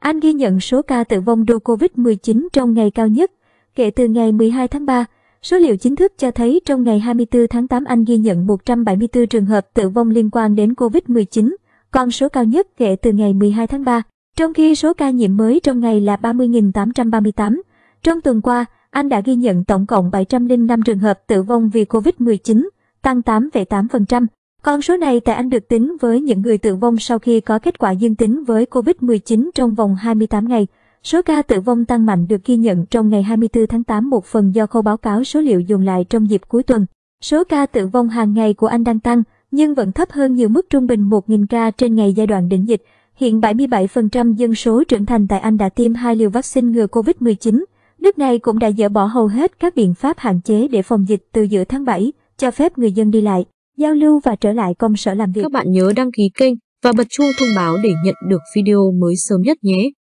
Anh ghi nhận số ca tử vong do COVID-19 trong ngày cao nhất kể từ ngày 12 tháng 3. Số liệu chính thức cho thấy trong ngày 24 tháng 8 Anh ghi nhận 174 trường hợp tử vong liên quan đến COVID-19, con số cao nhất kể từ ngày 12 tháng 3, trong khi số ca nhiễm mới trong ngày là 30.838. Trong tuần qua, Anh đã ghi nhận tổng cộng 705 trường hợp tử vong vì COVID-19, tăng 8,8%. Con số này tại Anh được tính với những người tử vong sau khi có kết quả dương tính với COVID-19 trong vòng 28 ngày. Số ca tử vong tăng mạnh được ghi nhận trong ngày 24 tháng 8 một phần do khâu báo cáo số liệu dùng lại trong dịp cuối tuần. Số ca tử vong hàng ngày của Anh đang tăng, nhưng vẫn thấp hơn nhiều mức trung bình 1.000 ca trên ngày giai đoạn đỉnh dịch. Hiện 77% dân số trưởng thành tại Anh đã tiêm hai liều vaccine ngừa COVID-19. Nước này cũng đã dỡ bỏ hầu hết các biện pháp hạn chế để phòng dịch từ giữa tháng 7, cho phép người dân đi lại giao lưu và trở lại công sở làm việc. Các bạn nhớ đăng ký kênh và bật chuông thông báo để nhận được video mới sớm nhất nhé.